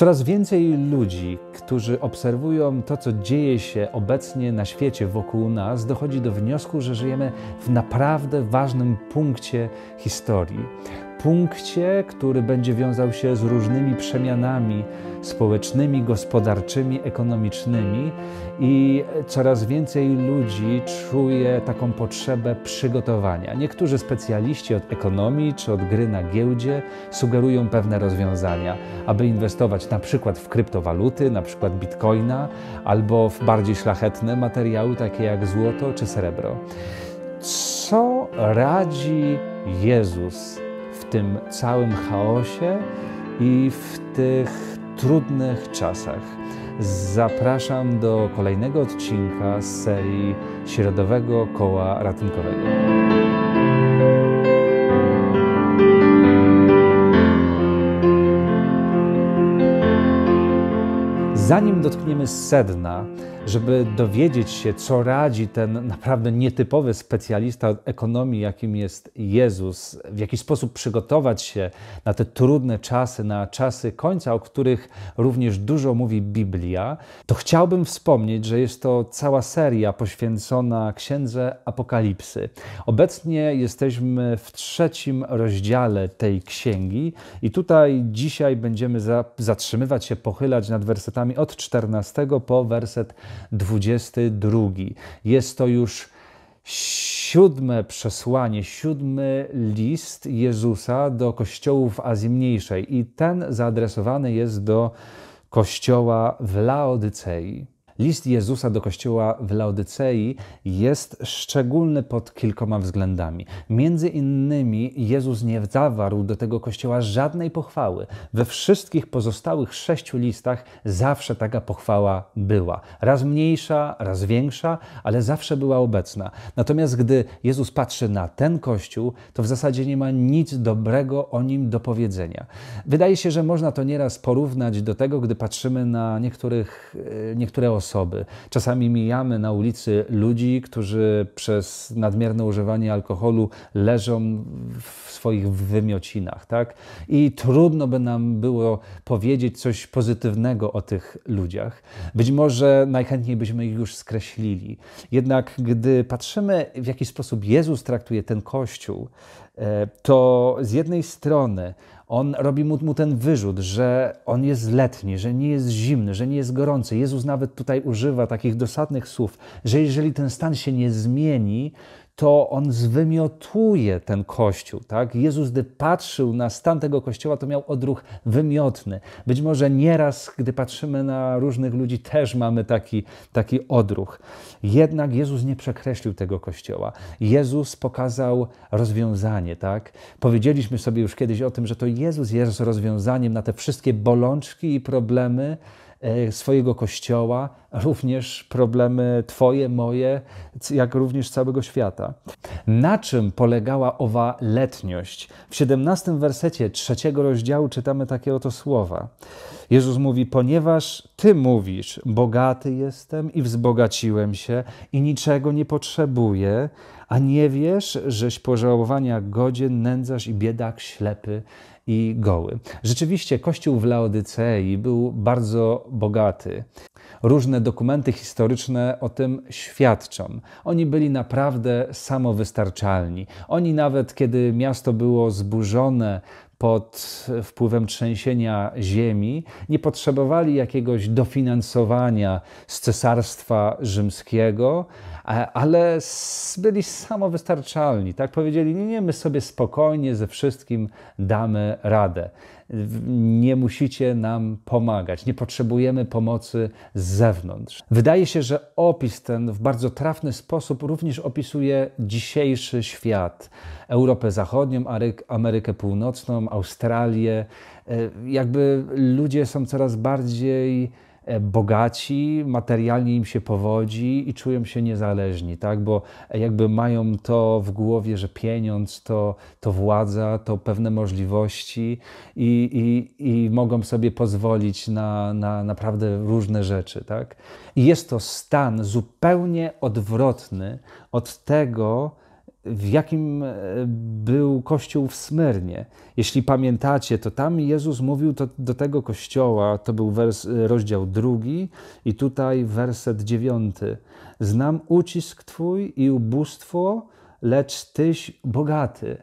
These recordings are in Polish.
Coraz więcej ludzi, którzy obserwują to, co dzieje się obecnie na świecie wokół nas, dochodzi do wniosku, że żyjemy w naprawdę ważnym punkcie historii punkcie, który będzie wiązał się z różnymi przemianami społecznymi, gospodarczymi, ekonomicznymi i coraz więcej ludzi czuje taką potrzebę przygotowania. Niektórzy specjaliści od ekonomii czy od gry na giełdzie sugerują pewne rozwiązania, aby inwestować na przykład w kryptowaluty, na przykład bitcoina, albo w bardziej szlachetne materiały takie jak złoto czy srebro. Co radzi Jezus w tym całym chaosie i w tych trudnych czasach. Zapraszam do kolejnego odcinka z serii Środowego Koła Ratunkowego. zanim dotkniemy sedna, żeby dowiedzieć się, co radzi ten naprawdę nietypowy specjalista od ekonomii, jakim jest Jezus, w jaki sposób przygotować się na te trudne czasy, na czasy końca, o których również dużo mówi Biblia, to chciałbym wspomnieć, że jest to cała seria poświęcona księdze Apokalipsy. Obecnie jesteśmy w trzecim rozdziale tej księgi i tutaj dzisiaj będziemy zatrzymywać się, pochylać nad wersetami od 14 po werset 22. Jest to już siódme przesłanie, siódmy list Jezusa do kościołów Azji Mniejszej i ten zaadresowany jest do kościoła w Laodycei. List Jezusa do kościoła w Laodycei jest szczególny pod kilkoma względami. Między innymi Jezus nie zawarł do tego kościoła żadnej pochwały. We wszystkich pozostałych sześciu listach zawsze taka pochwała była. Raz mniejsza, raz większa, ale zawsze była obecna. Natomiast gdy Jezus patrzy na ten kościół, to w zasadzie nie ma nic dobrego o nim do powiedzenia. Wydaje się, że można to nieraz porównać do tego, gdy patrzymy na niektórych, e, niektóre osoby, osoby. Czasami mijamy na ulicy ludzi, którzy przez nadmierne używanie alkoholu leżą w swoich wymiocinach, tak? I trudno by nam było powiedzieć coś pozytywnego o tych ludziach. Być może najchętniej byśmy ich już skreślili. Jednak gdy patrzymy, w jaki sposób Jezus traktuje ten Kościół, E, to z jednej strony on robi mu, mu, ten wyrzut, że on jest letni, że nie jest zimny, że nie jest gorący. Jezus nawet tutaj używa takich dosadnych słów, że jeżeli ten stan się nie zmieni, to on zwymiotuje ten kościół. Tak? Jezus, gdy patrzył na stan tego kościoła, to miał odruch wymiotny. Być może nieraz, gdy patrzymy na różnych ludzi, też mamy taki, taki odruch. Jednak Jezus nie przekreślił tego kościoła. Jezus pokazał rozwiązanie. Tak? Powiedzieliśmy sobie już kiedyś o tym, że to Jezus jest rozwiązaniem na te wszystkie bolączki i problemy, E, swojego kościoła, również problemy Twoje, moje, jak również całego świata. Na czym polegała owa letniość? W 17 wersecie trzeciego rozdziału czytamy takie oto słowa. Jezus mówi: Ponieważ Ty mówisz, bogaty jestem i wzbogaciłem się i niczego nie potrzebuję, a nie wiesz, żeś pożałowania godzien, nędzarz i biedak, ślepy i goły. Rzeczywiście, kościół w Laodycei był bardzo bogaty. Różne dokumenty historyczne o tym świadczą. Oni byli naprawdę samowystarczalni. Oni nawet, kiedy miasto było zburzone, pod wpływem trzęsienia ziemi, nie potrzebowali jakiegoś dofinansowania z cesarstwa rzymskiego, ale byli samowystarczalni. Tak powiedzieli: Nie, nie my sobie spokojnie ze wszystkim damy radę nie musicie nam pomagać, nie potrzebujemy pomocy z zewnątrz. Wydaje się, że opis ten w bardzo trafny sposób również opisuje dzisiejszy świat Europę Zachodnią, Amerykę Północną, Australię. E, jakby ludzie są coraz bardziej E, bogaci, materialnie im się powodzi i czują się niezależni, tak? bo jakby mają to w głowie, że pieniądz to, to władza, to pewne możliwości i, i, i mogą sobie pozwolić na, na naprawdę różne rzeczy. Tak? I jest to stan zupełnie odwrotny od tego, w jakim e, był kościół w Smyrnie. Jeśli pamiętacie, to tam Jezus mówił to, do tego kościoła, to był wers, e, rozdział drugi i tutaj werset dziewiąty. Znam ucisk Twój i ubóstwo, lecz Tyś bogaty.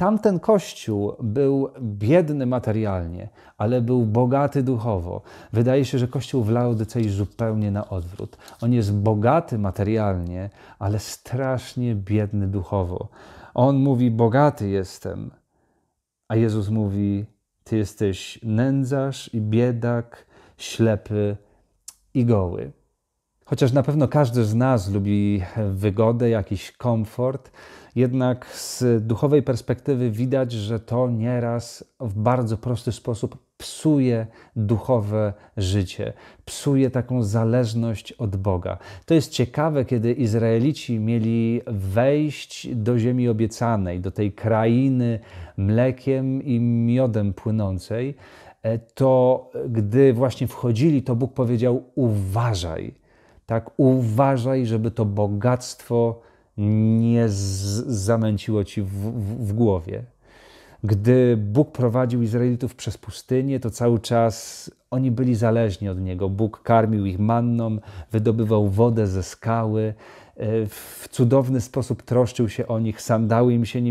Tamten kościół był biedny materialnie, ale był bogaty duchowo. Wydaje się, że kościół w Laodycei zupełnie na odwrót. On jest bogaty materialnie, ale strasznie biedny duchowo. On mówi: Bogaty jestem, a Jezus mówi: Ty jesteś nędzarz i biedak, ślepy i goły. Chociaż na pewno każdy z nas lubi wygodę, jakiś komfort, jednak z duchowej perspektywy widać, że to nieraz w bardzo prosty sposób psuje duchowe życie, psuje taką zależność od Boga. To jest ciekawe, kiedy Izraelici mieli wejść do ziemi obiecanej, do tej krainy mlekiem i miodem płynącej, e, to gdy właśnie wchodzili, to Bóg powiedział: Uważaj tak, uważaj, żeby to bogactwo nie zamęciło ci w, w, w głowie. Gdy Bóg prowadził Izraelitów przez pustynię, to cały czas oni byli zależni od Niego. Bóg karmił ich manną, wydobywał wodę ze skały, e, w cudowny sposób troszczył się o nich, sandały im się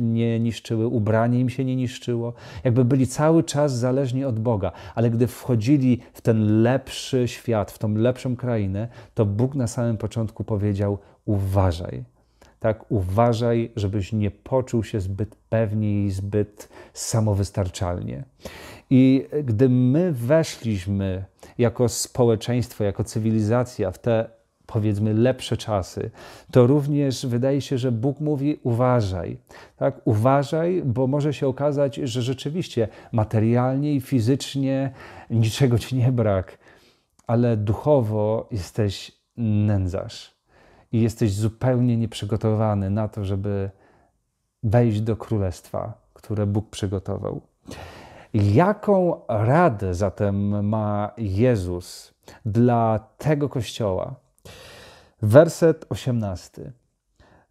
nie niszczyły, ubranie im się nie niszczyło. Jakby byli cały czas zależni od Boga, ale gdy wchodzili w ten lepszy świat, w tą lepszą krainę, to Bóg na samym początku powiedział: Uważaj tak uważaj, żebyś nie poczuł się zbyt pewnie i zbyt samowystarczalnie. I gdy my weszliśmy jako społeczeństwo, jako cywilizacja w te powiedzmy lepsze czasy, to również wydaje się, że Bóg mówi uważaj. Tak? Uważaj, bo może się okazać, że rzeczywiście materialnie i fizycznie niczego ci nie brak, ale duchowo jesteś nędzarz i jesteś zupełnie nieprzygotowany na to, żeby wejść do królestwa, które Bóg przygotował. Jaką radę zatem ma Jezus dla tego kościoła? Werset 18.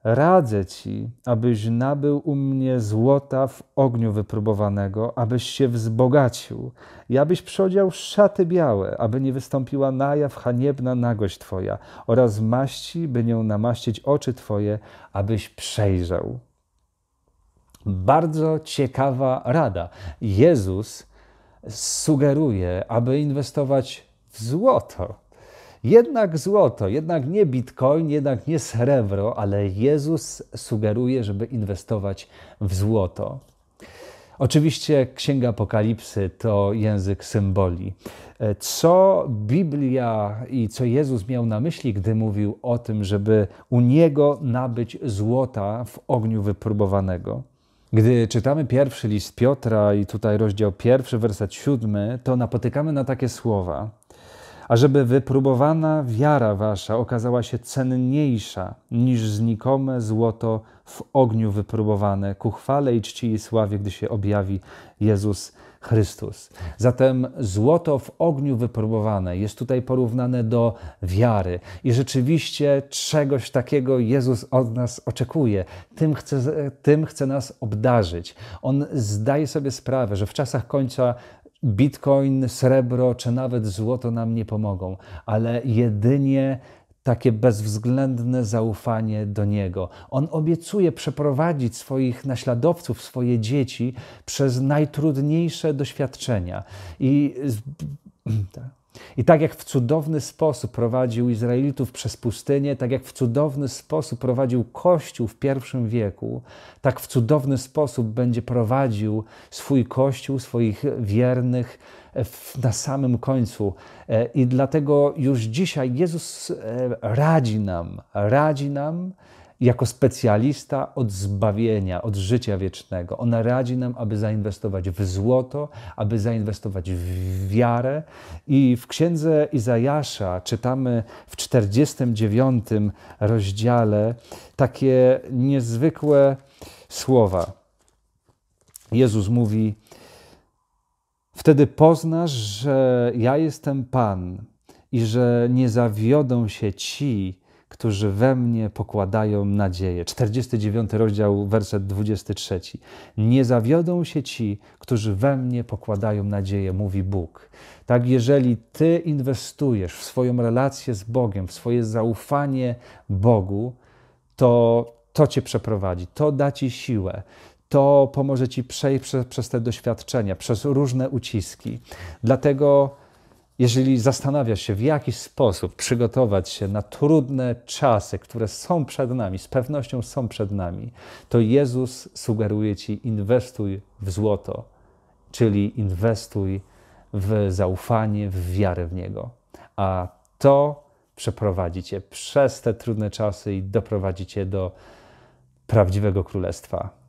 Radzę ci, abyś nabył u mnie złota w ogniu wypróbowanego, abyś się wzbogacił i abyś przodział szaty białe, aby nie wystąpiła na jaw haniebna nagość twoja oraz maści, by nią namaścić oczy twoje, abyś przejrzał. Bardzo ciekawa rada. Jezus sugeruje, aby inwestować w złoto jednak złoto, jednak nie bitcoin, jednak nie srebro, ale Jezus sugeruje, żeby inwestować w złoto. Oczywiście Księga Apokalipsy to język symboli. E, co Biblia i co Jezus miał na myśli, gdy mówił o tym, żeby u Niego nabyć złota w ogniu wypróbowanego? Gdy czytamy pierwszy list Piotra i tutaj rozdział pierwszy, werset siódmy, to napotykamy na takie słowa – ażeby wypróbowana wiara wasza okazała się cenniejsza niż znikome złoto w ogniu wypróbowane, ku chwale i czci i sławie, gdy się objawi Jezus Chrystus. Zatem złoto w ogniu wypróbowane jest tutaj porównane do wiary i rzeczywiście czegoś takiego Jezus od nas oczekuje. Tym chce, tym chce nas obdarzyć. On zdaje sobie sprawę, że w czasach końca Bitcoin, srebro czy nawet złoto nam nie pomogą, ale jedynie takie bezwzględne zaufanie do Niego. On obiecuje przeprowadzić swoich naśladowców, swoje dzieci przez najtrudniejsze doświadczenia. I, tak. I tak jak w cudowny sposób prowadził Izraelitów przez pustynię, tak jak w cudowny sposób prowadził Kościół w pierwszym wieku, tak w cudowny sposób będzie prowadził swój Kościół, swoich wiernych, na samym końcu. E, I dlatego już dzisiaj Jezus e, radzi nam, radzi nam jako specjalista od zbawienia, od życia wiecznego. On radzi nam, aby zainwestować w złoto, aby zainwestować w wiarę. I w księdze Izajasza czytamy w 49 rozdziale takie niezwykłe słowa. Jezus mówi: Wtedy poznasz, że ja jestem Pan i że nie zawiodą się ci, którzy we mnie pokładają nadzieję. 49 rozdział, werset 23. Nie zawiodą się ci, którzy we mnie pokładają nadzieję, mówi Bóg. Tak, jeżeli ty inwestujesz w swoją relację z Bogiem, w swoje zaufanie Bogu, to to cię przeprowadzi, to da ci siłę to pomoże ci przejść przez, przez te doświadczenia, przez różne uciski. Dlatego, jeżeli zastanawiasz się, w jaki sposób przygotować się na trudne czasy, które są przed nami, z pewnością są przed nami, to Jezus sugeruje ci: inwestuj w złoto, czyli inwestuj w zaufanie, w wiarę w Niego. A to przeprowadzi cię przez te trudne czasy i doprowadzi cię do prawdziwego królestwa.